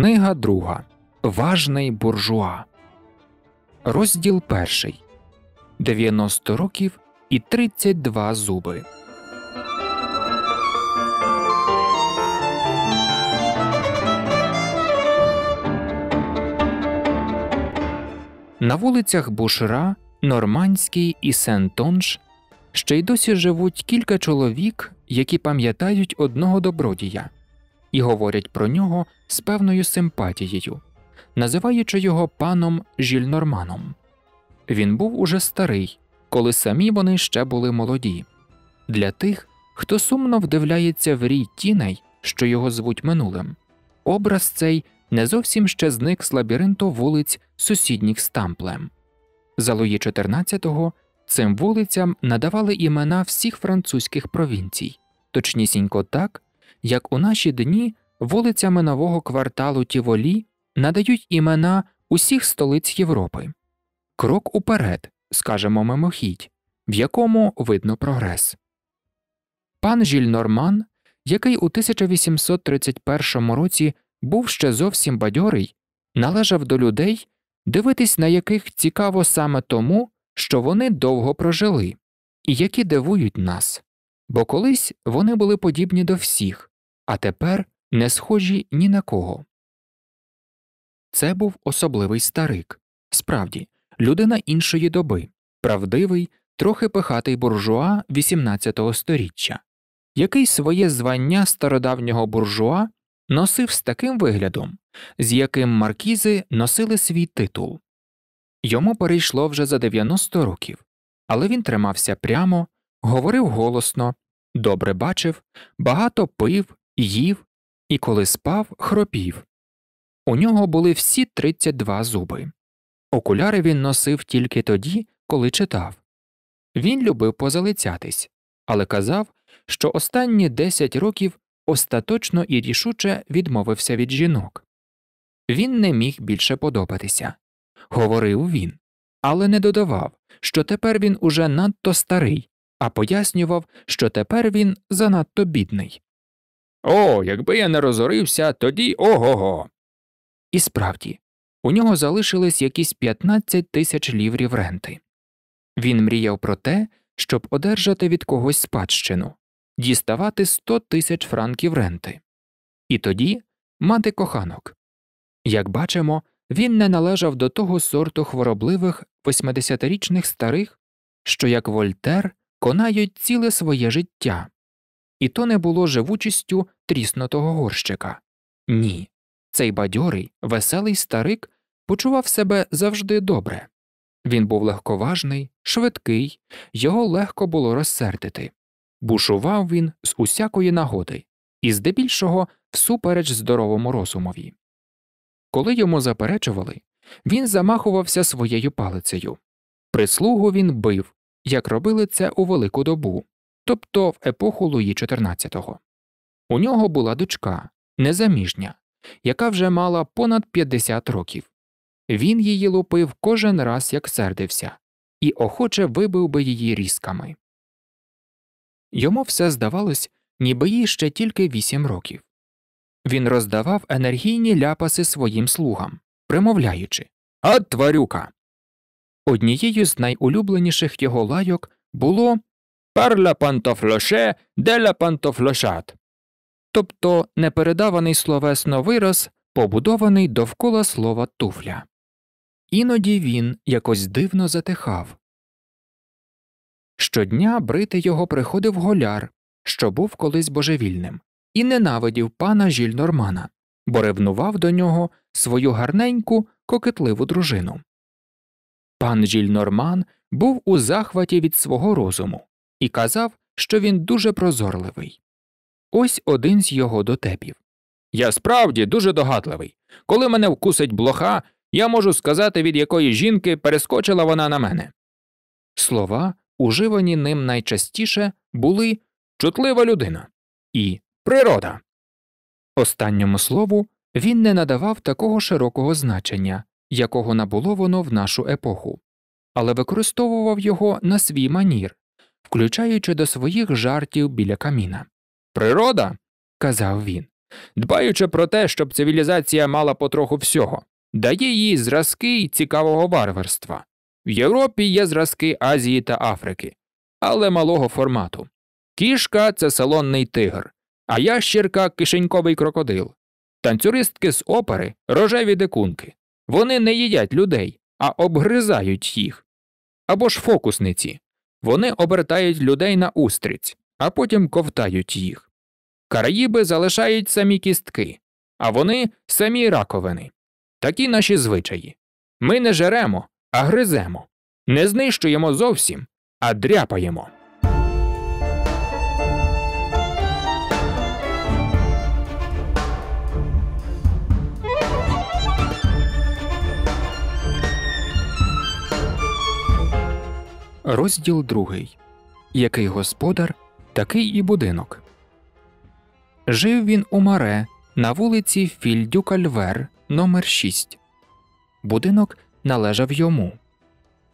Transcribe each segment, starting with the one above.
Книга друга. Важний буржуа. Розділ перший. 90 років і 32 зуби. На вулицях Бушра, Нормандський і Сентонш ще й досі живуть кілька чоловік, які пам'ятають одного добродія і говорять про нього з певною симпатією, називаючи його паном Жільнорманом. Він був уже старий, коли самі вони ще були молоді. Для тих, хто сумно вдивляється в рій тіней, що його звуть минулим, образ цей не зовсім ще зник з лабіринту вулиць сусідніх з Тамплем. За Луї 14-го цим вулицям надавали імена всіх французьких провінцій, точнісінько так, як у наші дні вулицями нового кварталу Тіволі надають імена усіх столиць Європи. Крок уперед, скажемо мимохідь, в якому видно прогрес. Пан Жіль Норман, який у 1831 році був ще зовсім бадьорий, належав до людей, дивитись на яких цікаво саме тому, що вони довго прожили і які дивують нас, бо колись вони були подібні до всіх, а тепер не схожі ні на кого. Це був особливий старик. Справді, людина іншої доби, правдивий, трохи пихатий буржуа XVIII століття, який своє звання стародавнього буржуа носив з таким виглядом, з яким маркізи носили свій титул. Йому перейшло вже за 90 років, але він тримався прямо, говорив голосно, добре бачив, багато пив їв і, коли спав, хропів. У нього були всі 32 зуби. Окуляри він носив тільки тоді, коли читав. Він любив позалицятись, але казав, що останні 10 років остаточно і рішуче відмовився від жінок. Він не міг більше подобатися. Говорив він, але не додавав, що тепер він уже надто старий, а пояснював, що тепер він занадто бідний. О, якби я не розорився, тоді ого. го І справді, у нього залишились якісь 15 тисяч ліврів ренти. Він мріяв про те, щоб одержати від когось спадщину, діставати 100 тисяч франків ренти. І тоді мати коханок. Як бачимо, він не належав до того сорту хворобливих 80-річних старих, що, як Вольтер, конають ціле своє життя і то не було живучістю тріснутого горщика. Ні. Цей бадьорий, веселий старик почував себе завжди добре. Він був легковажний, швидкий, його легко було розсердити. Бушував він з усякої нагоди і здебільшого всупереч здоровому розумові. Коли йому заперечували, він замахувався своєю палицею. Прислугу він бив, як робили це у велику добу, тобто в епоху Луї XIV. У нього була дочка, незаміжня, яка вже мала понад 50 років. Він її лупив кожен раз, як сердився, і охоче вибив би її різками. Йому все здавалось, ніби їй ще тільки 8 років. Він роздавав енергійні ляпаси своїм слугам, примовляючи А тварюка. Однією з найулюбленіших його лайок було Пар ля пантофлоше, деля пантофлошат. Тобто непередаваний словесно вираз, побудований довкола слова туфля. Іноді він якось дивно затихав. Щодня брити його приходив голяр, що був колись божевільним, і ненавидів пана Жільнормана, бо ревнував до нього свою гарненьку, кокетливу дружину. Пан Жільнорман був у захваті від свого розуму і казав, що він дуже прозорливий. Ось один з його дотепів. Я справді дуже догадливий. Коли мене вкусить блоха, я можу сказати, від якої жінки перескочила вона на мене. Слова, уживані ним найчастіше, були чутлива людина і природа. Останньому слову він не надавав такого широкого значення, якого набуло воно в нашу епоху, але використовував його на свій манір включаючи до своїх жартів біля каміна. Природа, казав він, дбаючи про те, щоб цивілізація мала потроху всього, дає їй зразки цікавого варварства. В Європі є зразки Азії та Африки, але малого формату. Кішка це салонний тигр, а ящірка кишеньковий крокодил. Танцюристки з опери рожеві дикунки. Вони не їдять людей, а обгризають їх. Або ж фокусниці вони обертають людей на устриць, а потім ковтають їх. Караїби залишають самі кістки, а вони самі раковини. Такі наші звичаї. Ми не жеремо, а гриземо, не знищуємо зовсім, а дряпаємо. Розділ другий. Який господар, такий і будинок. Жив він у Маре на вулиці Фільдюкальвер номер 6 Будинок належав йому.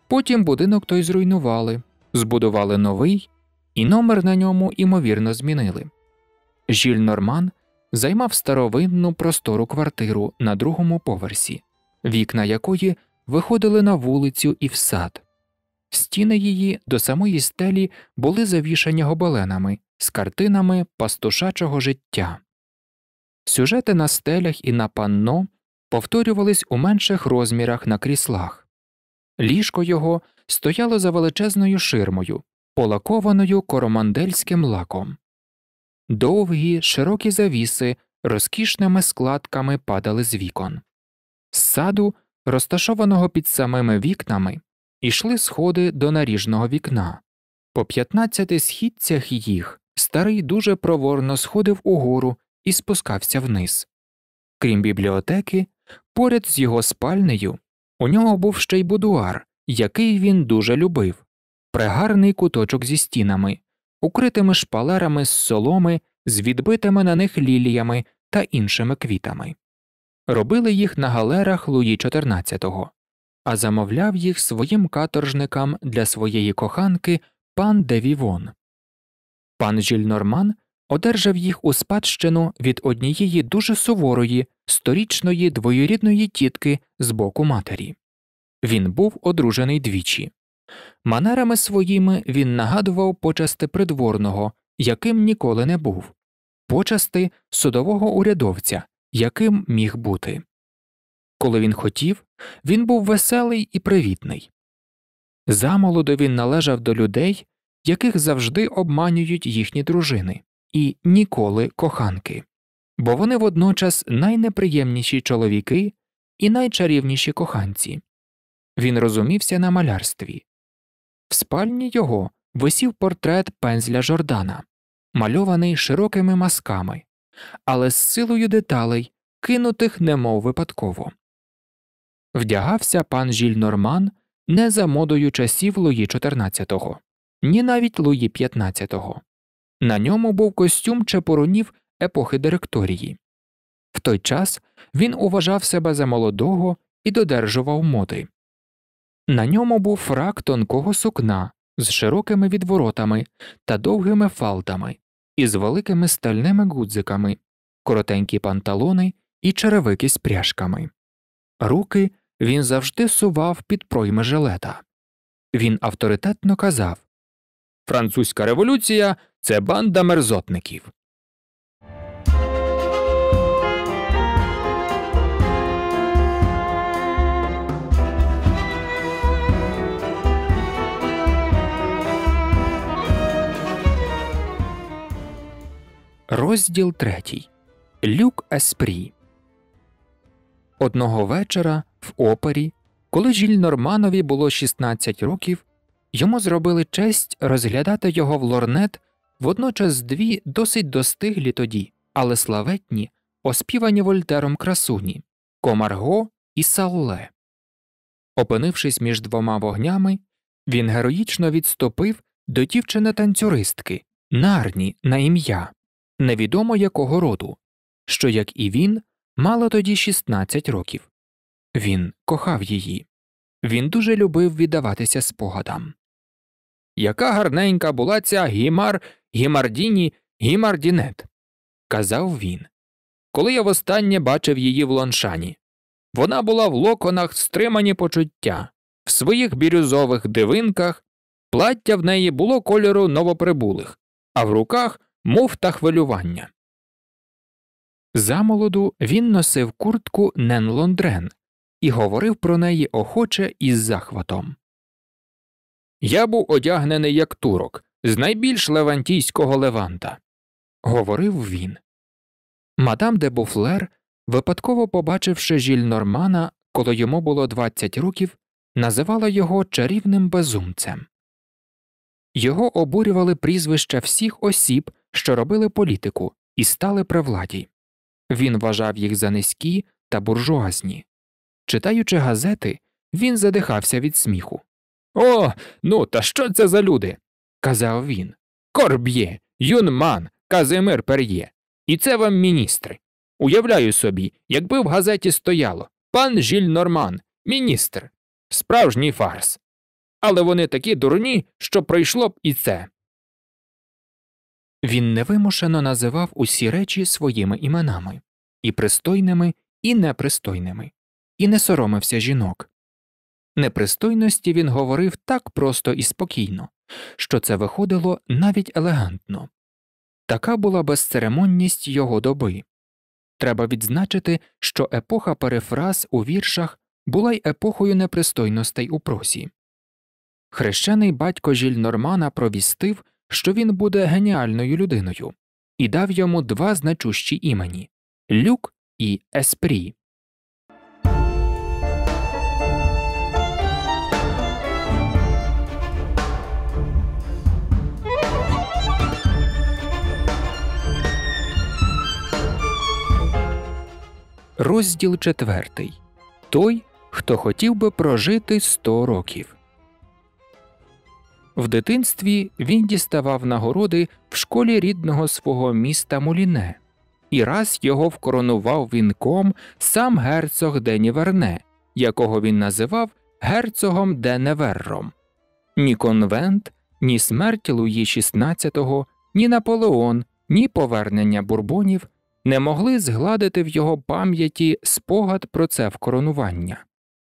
Потім будинок той зруйнували, збудували новий, і номер на ньому імовірно змінили. Жіль Норман займав старовинну простору квартиру на другому поверсі, вікна якої виходили на вулицю і в сад. Стіни її до самої стелі були завішані гобеленами з картинами пастушачого життя. Сюжети на стелях і на панно повторювались у менших розмірах на кріслах. Ліжко його стояло за величезною ширмою, полакованою коромандельським лаком. Довгі, широкі завіси розкішними складками падали з вікон. З саду, розташованого під самими вікнами, ішли сходи до наріжного вікна. По 15 східцях їх старий дуже проворно сходив угору і спускався вниз. Крім бібліотеки, поряд з його спальнею у нього був ще й будуар, який він дуже любив, прегарний куточок зі стінами, укритими шпалерами з соломи, з відбитими на них ліліями та іншими квітами. Робили їх на галерах Луї XIV а замовляв їх своїм каторжникам для своєї коханки пан Девівон. Пан Жільнорман одержав їх у спадщину від однієї дуже суворої, сторічної двоюрідної тітки з боку матері. Він був одружений двічі. Манерами своїми він нагадував почасти придворного, яким ніколи не був, почасти судового урядовця, яким міг бути коли він хотів, він був веселий і привітний. Замолоду він належав до людей, яких завжди обманюють їхні дружини, і ніколи коханки, бо вони водночас найнеприємніші чоловіки і найчарівніші коханці. Він розумівся на малярстві. В спальні його висів портрет пензля Жордана, мальований широкими мазками, але з силою деталей, кинутих немов випадково вдягався пан Жіль Норман не за модою часів Луї XIV, ні навіть Луї XV. На ньому був костюм чепурунів епохи директорії. В той час він уважав себе за молодого і додержував моди. На ньому був фрак тонкого сукна з широкими відворотами та довгими фалтами і з великими стальними гудзиками, коротенькі панталони і черевики з пряжками. Руки він завжди сував під пройми жилета. Він авторитетно казав Французька революція це банда мерзотників. Розділ третій. Люк Еспрі. Одного вечора в опері, коли Жіль Норманові було 16 років, йому зробили честь розглядати його в лорнет водночас дві досить достиглі тоді, але славетні, оспівані Вольтером красуні Комарго і Салле. Опинившись між двома вогнями, він героїчно відступив до дівчини танцюристки, нарні на ім'я, невідомо якого роду, що, як і він, мала тоді 16 років. Він кохав її, він дуже любив віддаватися спогадам. Яка гарненька була ця гімар, гімардіні, гімардінет, казав він. Коли я востаннє бачив її в лоншані. Вона була в локонах стримані почуття, в своїх бірюзових дивинках, плаття в неї було кольору новоприбулих, а в руках мов та хвилювання. Замолоду він носив куртку Нен Лондрен і говорив про неї охоче із захватом. Я був одягнений як турок, з найбільш левантійського леванта, говорив він. Мадам де Буфлер, випадково побачивши Жіль Нормана, коли йому було 20 років, називала його чарівним безумцем. Його обурювали прізвища всіх осіб, що робили політику, і стали при владі. Він вважав їх за низькі та буржуазні. Читаючи газети, він задихався від сміху. О, ну та що це за люди? казав він. Корб'є, Юнман, Казимир Пер'є. І це вам міністри. Уявляю собі, якби в газеті стояло пан Жіль Норман, міністр, справжній фарс. Але вони такі дурні, що прийшло б і це. Він невимушено називав усі речі своїми іменами і пристойними, і непристойними і не соромився жінок. Непристойності він говорив так просто і спокійно, що це виходило навіть елегантно. Така була безцеремонність його доби. Треба відзначити, що епоха перефраз у віршах була й епохою непристойностей у просі. Хрещений батько Жіль Нормана провістив, що він буде геніальною людиною, і дав йому два значущі імені Люк і Еспрі. Розділ четвертий. Той, хто хотів би прожити 100 років. В дитинстві він діставав нагороди в школі рідного свого міста Муліне, і раз його вкоронував вінком сам герцог Деніверне, якого він називав герцогом Деневерром. Ні конвент, ні смерть Луї XVI, ні Наполеон, ні повернення бурбонів не могли згладити в його пам'яті спогад про це вкоронування.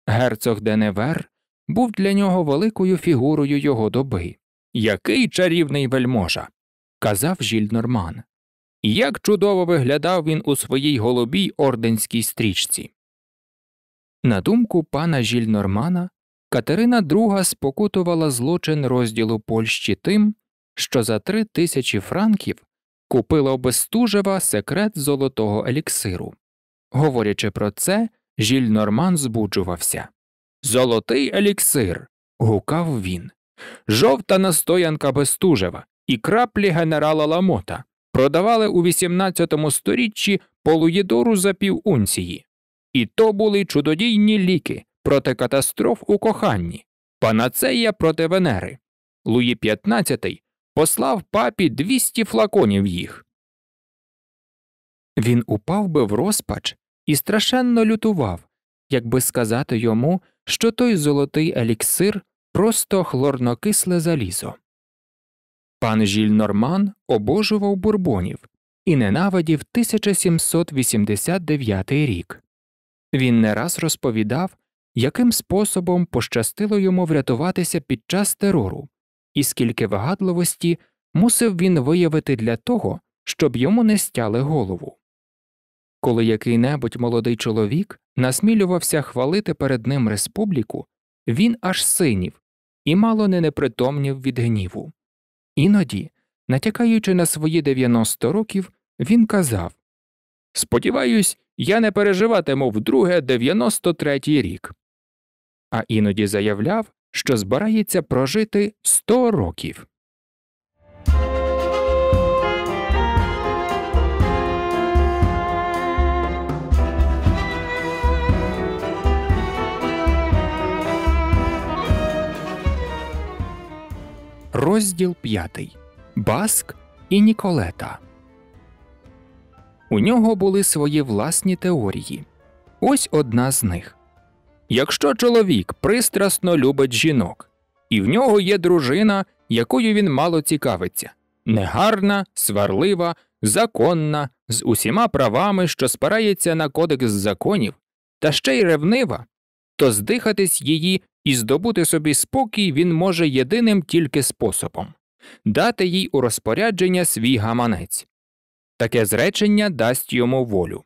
Герцог Деневер був для нього великою фігурою його доби. Який чарівний вельможа. казав Жіль Норман. Як чудово виглядав він у своїй голубій орденській стрічці. На думку пана Жіль Нормана, Катерина II спокутувала злочин розділу Польщі тим, що за три тисячі франків купила у секрет золотого еліксиру. Говорячи про це, Жіль Норман збуджувався. Золотий еліксир. гукав він. Жовта настоянка безтужева і краплі генерала Ламота продавали у XVIII сторіччі Полуїдору за півунції. І то були чудодійні ліки проти катастроф у коханні, панацея проти Венери. Луї XV послав папі 200 флаконів їх. Він упав би в розпач і страшенно лютував, якби сказати йому, що той золотий еліксир просто хлорнокисле залізо. Пан Жіль Норман обожував бурбонів і ненавидів 1789 рік. Він не раз розповідав, яким способом пощастило йому врятуватися під час терору, і скільки вигадливості мусив він виявити для того, щоб йому не стяли голову. Коли який небудь молодий чоловік насмілювався хвалити перед ним республіку, він аж синів і мало не непритомнів від гніву. Іноді, натякаючи на свої 90 років, він казав Сподіваюсь, я не переживатиму вдруге 93-й рік. А іноді заявляв, що збирається прожити 100 років. Розділ 5. Баск і Ніколета. У нього були свої власні теорії. Ось одна з них. Якщо чоловік пристрасно любить жінок, і в нього є дружина, якою він мало цікавиться, негарна, сварлива, законна, з усіма правами, що спирається на кодекс законів, та ще й ревнива, то здихатись її і здобути собі спокій він може єдиним тільки способом дати їй у розпорядження свій гаманець. Таке зречення дасть йому волю.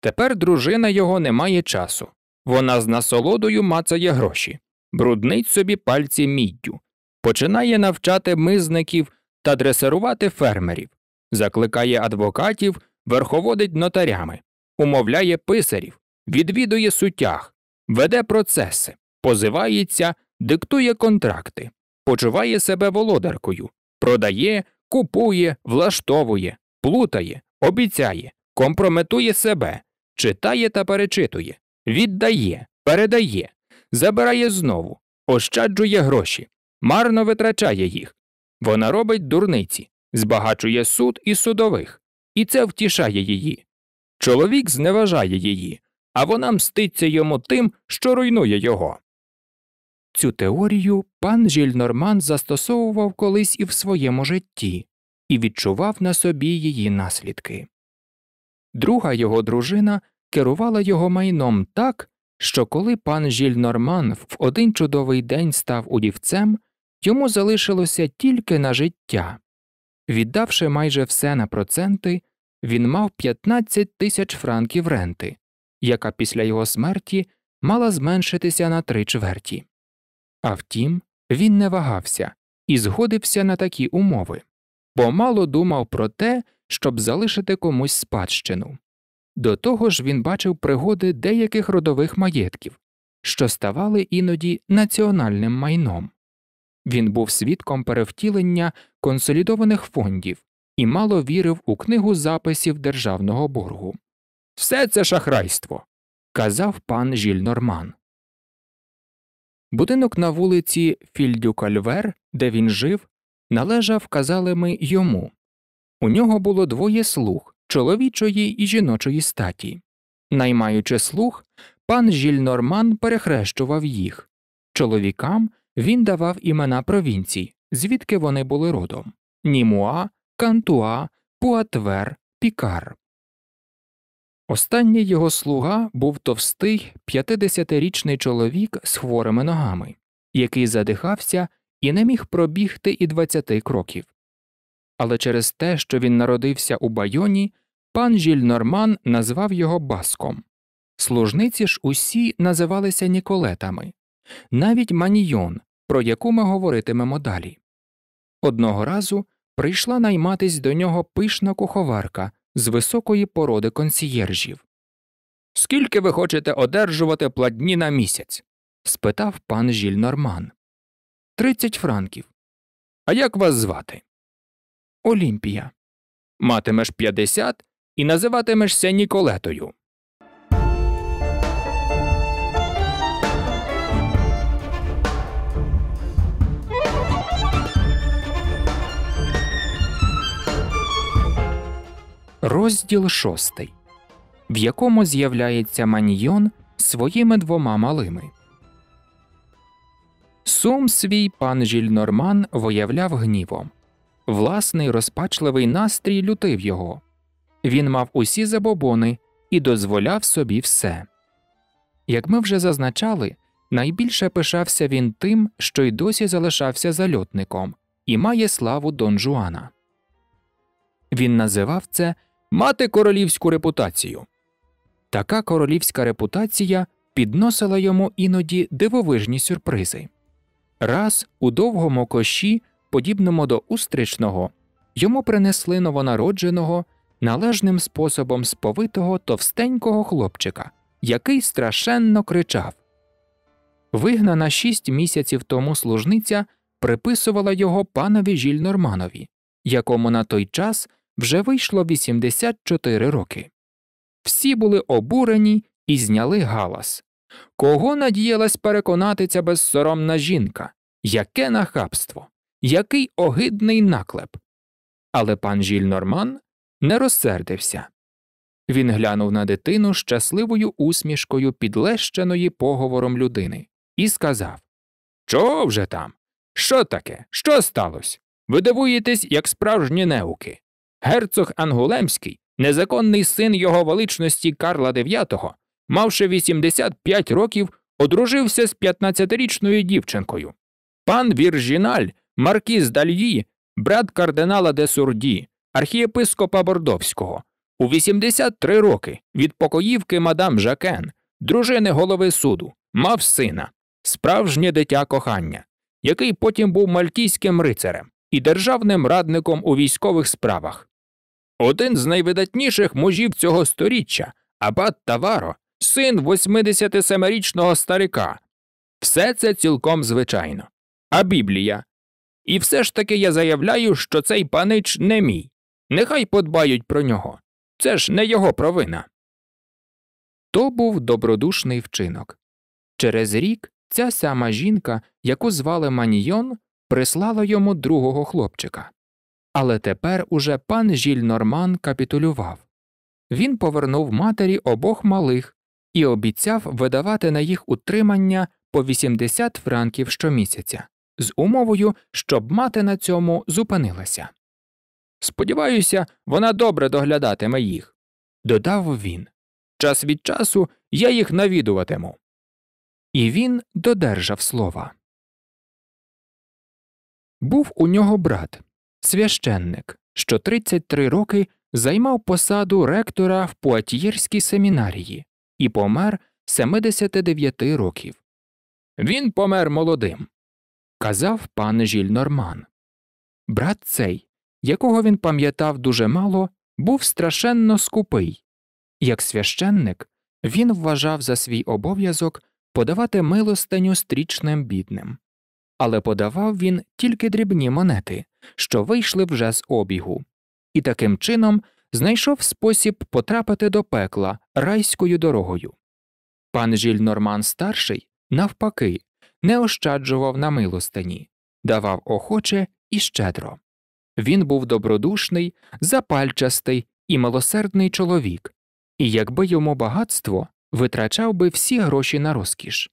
Тепер дружина його не має часу. Вона з насолодою мацає гроші, бруднить собі пальці міддю, починає навчати мизників та дресирувати фермерів, закликає адвокатів, верховодить нотарями, умовляє писарів, відвідує сутяг, веде процеси, позивається, диктує контракти, почуває себе володаркою, продає, купує, влаштовує, плутає, обіцяє, компрометує себе, читає та перечитує віддає, передає, забирає знову, ощаджує гроші, марно витрачає їх. Вона робить дурниці, збагачує суд і судових, і це втішає її. Чоловік зневажає її, а вона мститься йому тим, що руйнує його. Цю теорію пан Жільнорман застосовував колись і в своєму житті і відчував на собі її наслідки. Друга його дружина керувала його майном так, що коли пан Жіль Норман в один чудовий день став удівцем, йому залишилося тільки на життя. Віддавши майже все на проценти, він мав 15 тисяч франків ренти, яка після його смерті мала зменшитися на три чверті. А втім, він не вагався і згодився на такі умови, бо мало думав про те, щоб залишити комусь спадщину. До того ж він бачив пригоди деяких родових маєтків, що ставали іноді національним майном. Він був свідком перевтілення консолідованих фондів і мало вірив у книгу записів державного боргу. Все це шахрайство. казав пан Жільнорман. Будинок на вулиці Фільдюкальвер, де він жив, належав казали ми йому. У нього було двоє слуг чоловічої і жіночої статі. Наймаючи слух, пан Жільнорман перехрещував їх. Чоловікам він давав імена провінцій, звідки вони були родом Німуа, Кантуа, Пуатвер, Пікар. Останній його слуга був товстий 50 чоловік з хворими ногами, який задихався і не міг пробігти і двадцяти кроків. Але через те, що він народився у байоні, Пан Жільнорман назвав його баском. Служниці ж усі називалися Ніколетами, навіть Манійон, про яку ми говоритимемо далі. Одного разу прийшла найматись до нього пишна куховарка з високої породи консьєржів. Скільки ви хочете одержувати платні на місяць? спитав пан Жільнорман. Тридцять франків. А як вас звати? Олімпія. Матимеш п'ятдесят і називатимешся Ніколетою. Розділ шостий, в якому з'являється Маньйон своїми двома малими. Сум свій пан Жільнорман виявляв гнівом. Власний розпачливий настрій лютив його, він мав усі забобони і дозволяв собі все. Як ми вже зазначали, найбільше пишався він тим, що й досі залишався зальотником і має славу Дон Жуана. Він називав це мати королівську репутацію. Така королівська репутація підносила йому іноді дивовижні сюрпризи. Раз у довгому коші, подібному до устричного, йому принесли новонародженого належним способом сповитого товстенького хлопчика, який страшенно кричав. Вигнана шість місяців тому служниця приписувала його панові Жільнорманові, якому на той час вже вийшло 84 роки. Всі були обурені і зняли галас. Кого надіялась переконати ця безсоромна жінка? Яке нахабство, який огидний наклеп. Але пан Жільнорман не розсердився. Він глянув на дитину щасливою усмішкою підлещеної поговором людини і сказав Чого вже там? Що таке? Що сталося? Ви дивуєтесь, як справжні неуки. Герцог Ангулемський, незаконний син його величності Карла IX, мавши 85 років, одружився з 15-річною дівчинкою. Пан Віржіналь, маркіз Дальї, брат кардинала де Сурді, архієпископа Бордовського, у 83 роки від покоївки мадам Жакен, дружини голови суду, мав сина, справжнє дитя кохання, який потім був мальтійським рицарем і державним радником у військових справах. Один з найвидатніших мужів цього сторіччя, Абат Таваро, син 87-річного старика. Все це цілком звичайно. А Біблія. І все ж таки я заявляю, що цей панич не мій. Нехай подбають про нього. Це ж не його провина. То був добродушний вчинок. Через рік ця сама жінка, яку звали Маньйон, прислала йому другого хлопчика. Але тепер уже пан Жіль Норман капітулював. Він повернув матері обох малих і обіцяв видавати на їх утримання по 80 франків щомісяця з умовою, щоб мати на цьому зупинилася. Сподіваюся, вона добре доглядатиме їх, додав він. Час від часу я їх навідуватиму. І він додержав слова. Був у нього брат, священник, що 33 роки займав посаду ректора в Пуатієрській семінарії і помер 79 років. Він помер молодим. Казав пан Жільнорман. Брат цей якого він пам'ятав дуже мало, був страшенно скупий. Як священник, він вважав за свій обов'язок подавати милостиню стрічним бідним, але подавав він тільки дрібні монети, що вийшли вже з обігу, і таким чином знайшов спосіб потрапити до пекла райською дорогою. Пан Жіль Норман старший, навпаки, не ощаджував на милостині, давав охоче і щедро. Він був добродушний, запальчастий і милосердний чоловік, і якби йому багатство витрачав би всі гроші на розкіш.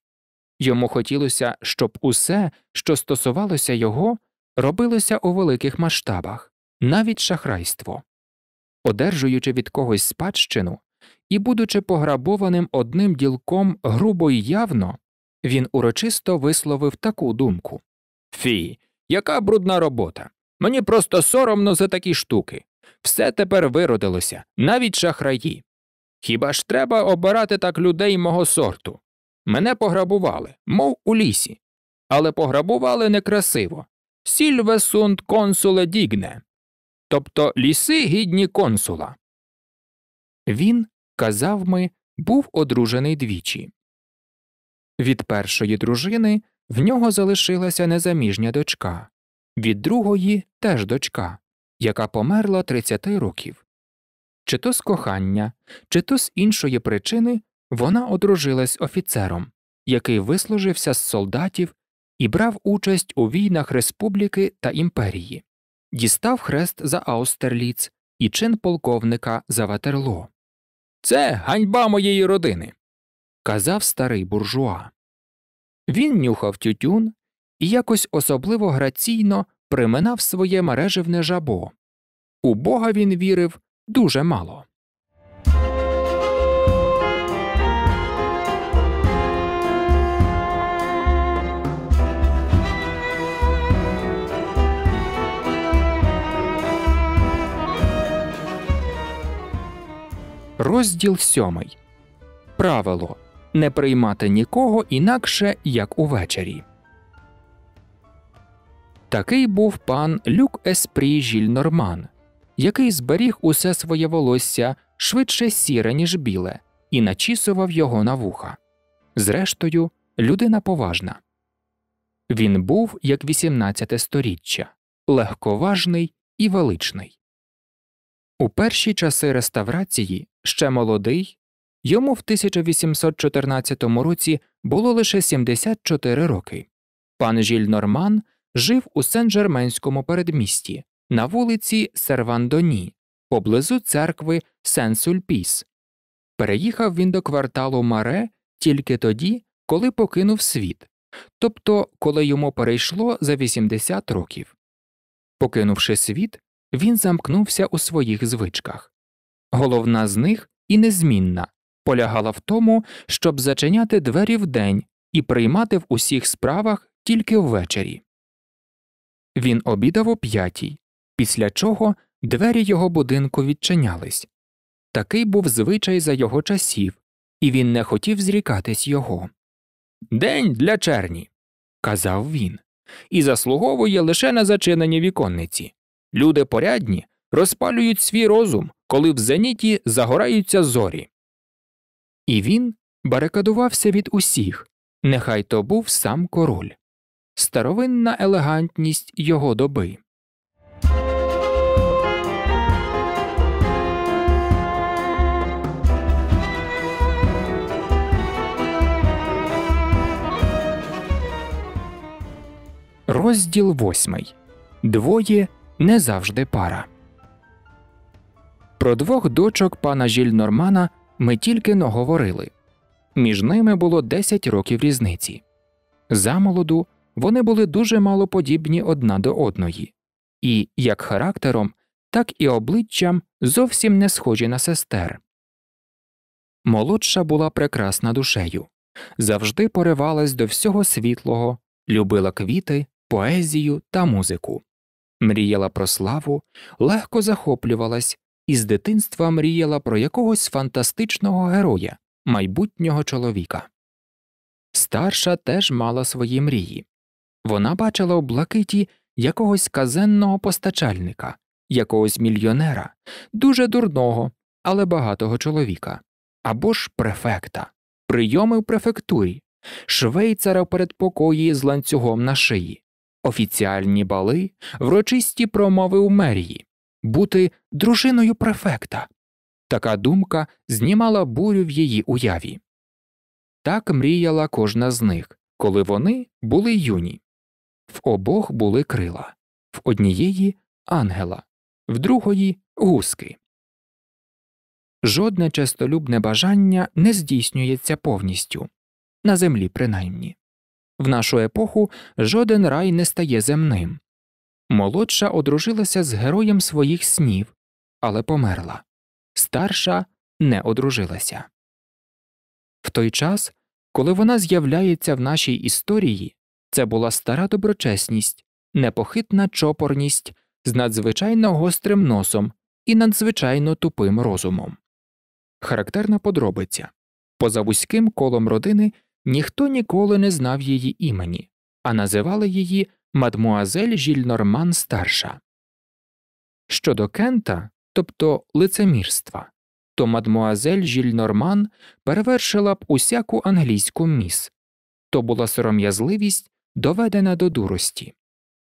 Йому хотілося, щоб усе, що стосувалося його, робилося у великих масштабах, навіть шахрайство. Одержуючи від когось спадщину і, будучи пограбованим одним ділком грубо й явно, він урочисто висловив таку думку Фі, яка брудна робота. Мені просто соромно за такі штуки. Все тепер виродилося, навіть шахраї. Хіба ж треба обирати так людей мого сорту? Мене пограбували, мов у лісі, але пограбували некрасиво сільве сунт консуле дігне, тобто ліси гідні консула. Він, казав ми, був одружений двічі. Від першої дружини в нього залишилася незаміжня дочка від другої теж дочка, яка померла 30 років. Чи то з кохання, чи то з іншої причини вона одружилась офіцером, який вислужився з солдатів і брав участь у війнах республіки та імперії, дістав хрест за Аустерліц і чин полковника за Ватерло. Це ганьба моєї родини. казав старий буржуа. Він нюхав тютюн і якось особливо граційно приминав своє мережевне жабо. У Бога він вірив дуже мало. Розділ сьомий правило не приймати нікого інакше як увечері. Такий був пан Люк Еспрі Жільнорман, який зберіг усе своє волосся швидше сіре, ніж біле, і начісував його на вуха. Зрештою, людина поважна. Він був як 18 сторіччя, легковажний і величний. У перші часи реставрації, ще молодий, йому в 1814 році було лише 74 роки. Пан Жільнорман жив у Сен-Жерменському передмісті на вулиці Сервандоні, поблизу церкви Сен-Сульпіс. Переїхав він до кварталу Маре тільки тоді, коли покинув світ, тобто коли йому перейшло за 80 років. Покинувши світ, він замкнувся у своїх звичках. Головна з них і незмінна полягала в тому, щоб зачиняти двері вдень і приймати в усіх справах тільки ввечері. Він обідав о п'ятій, після чого двері його будинку відчинялись. Такий був звичай за його часів, і він не хотів зрікатись його. День для черні, казав він, і заслуговує лише на зачинені віконниці. Люди порядні розпалюють свій розум, коли в зеніті загораються зорі. І він барикадувався від усіх, нехай то був сам король старовинна елегантність його доби. Розділ восьмий. Двоє не завжди пара. Про двох дочок пана Жіль Нормана ми тільки но говорили. Між ними було 10 років різниці. Замолоду вони були дуже малоподібні одна до одної, і як характером, так і обличчям зовсім не схожі на сестер. Молодша була прекрасна душею, завжди поривалась до всього світлого, любила квіти, поезію та музику, мріяла про славу, легко захоплювалась і з дитинства мріяла про якогось фантастичного героя, майбутнього чоловіка. Старша теж мала свої мрії. Вона бачила у блакиті якогось казенного постачальника, якогось мільйонера, дуже дурного, але багатого чоловіка, або ж префекта, прийоми в префектурі, швейцара в передпокої з ланцюгом на шиї, офіціальні бали, врочисті промови у мерії, бути дружиною префекта. Така думка знімала бурю в її уяві. Так мріяла кожна з них, коли вони були юні. В обох були крила, в однієї ангела, в другої гуски. Жодне честолюбне бажання не здійснюється повністю на землі, принаймні. В нашу епоху жоден рай не стає земним. Молодша одружилася з героєм своїх снів, але померла, старша не одружилася. В той час, коли вона з'являється в нашій історії, це була стара доброчесність, непохитна чопорність з надзвичайно гострим носом і надзвичайно тупим розумом. Характерна подробиця поза вузьким колом родини ніхто ніколи не знав її імені, а називали її мадмуазель Жільнорман старша. Щодо кента, тобто лицемірства, то мадмуазель Жільнорман перевершила б усяку англійську міс то була сором'язливість доведена до дурості.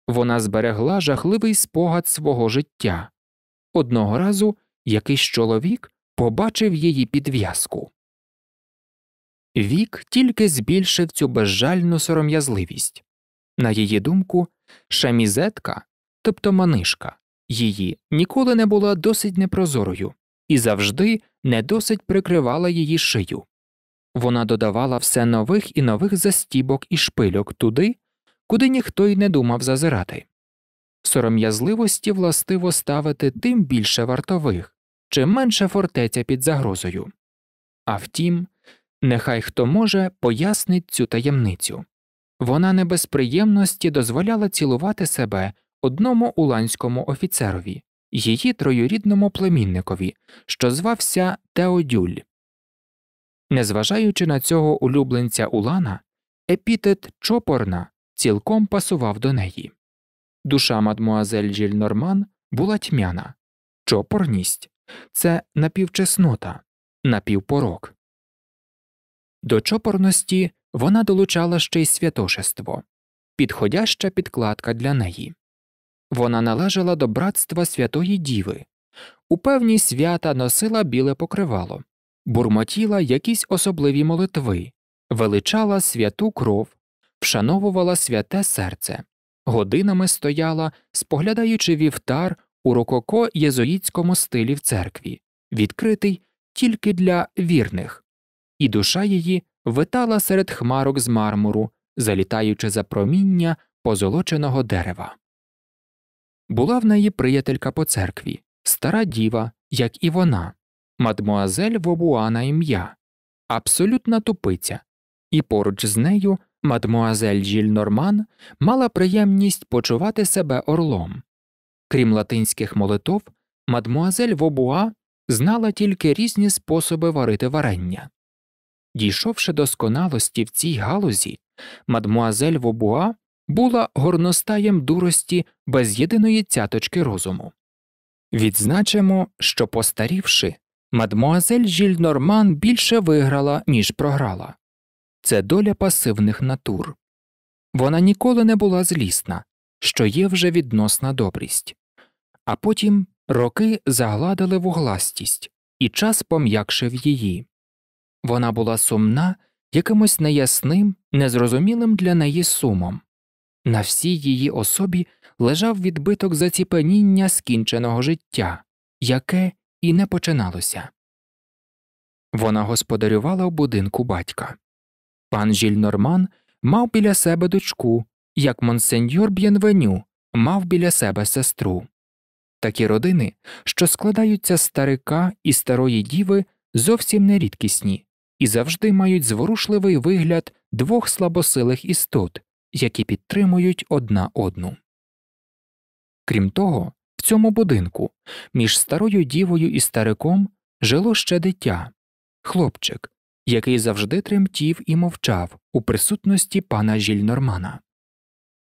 Вона зберегла жахливий спогад свого життя. Одного разу якийсь чоловік побачив її підв'язку. Вік тільки збільшив цю безжальну сором'язливість. На її думку, шамізетка, тобто манишка, її ніколи не була досить непрозорою і завжди не досить прикривала її шию. Вона додавала все нових і нових застібок і шпильок туди, куди ніхто й не думав зазирати. Сором'язливості властиво ставити тим більше вартових, чим менше фортеця під загрозою. А втім, нехай хто може пояснить цю таємницю вона не без приємності дозволяла цілувати себе одному уланському офіцерові, її троюрідному племінникові, що звався Теодюль. Незважаючи на цього улюбленця Улана, епітет чопорна цілком пасував до неї. Душа мадмуазель Жільнорман була тьмяна, чопорність це напівчеснота, напівпорок. До чопорності вона долучала ще й святошество, підходяща підкладка для неї. Вона належала до братства Святої Діви, у певні свята носила біле покривало бурмотіла якісь особливі молитви, величала святу кров, вшановувала святе серце, годинами стояла, споглядаючи вівтар у рококо єзуїтському стилі в церкві, відкритий тільки для вірних, і душа її витала серед хмарок з мармуру, залітаючи за проміння позолоченого дерева. Була в неї приятелька по церкві, стара діва, як і вона мадмуазель Вобуана ім'я, абсолютна тупиця, і поруч з нею мадмуазель Жільнорман мала приємність почувати себе орлом. Крім латинських молитов, мадмуазель Вобуа знала тільки різні способи варити варення. Дійшовши до сконалості в цій галузі, мадмуазель Вобуа була горностаєм дурості без єдиної цяточки розуму. Відзначимо, що, постарівши, мадмуазель Жільнорман більше виграла, ніж програла. Це доля пасивних натур. Вона ніколи не була злісна, що є вже відносна добрість. А потім роки загладили вугластість, і час пом'якшив її. Вона була сумна якимось неясним, незрозумілим для неї сумом. На всій її особі лежав відбиток заціпеніння скінченого життя, яке і не починалося. Вона господарювала в будинку батька. Пан Жіль мав біля себе дочку, як монсеньор Б'єнвеню мав біля себе сестру. Такі родини, що складаються з старика і старої діви, зовсім не рідкісні і завжди мають зворушливий вигляд двох слабосилих істот, які підтримують одна одну. Крім того, цьому будинку між старою дівою і стариком жило ще дитя, хлопчик, який завжди тремтів і мовчав у присутності пана Жільнормана.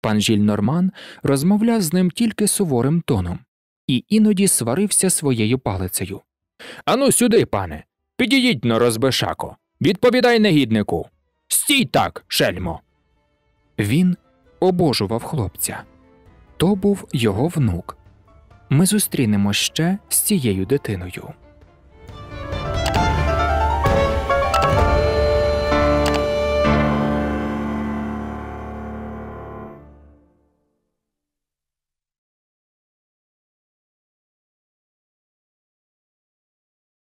Пан Жільнорман розмовляв з ним тільки суворим тоном і іноді сварився своєю палицею. Ану, сюди, пане, підійдь на розбешако, відповідай негіднику. Стій так, шельмо. Він обожував хлопця. То був його внук, ми зустрінемо ще з цією дитиною.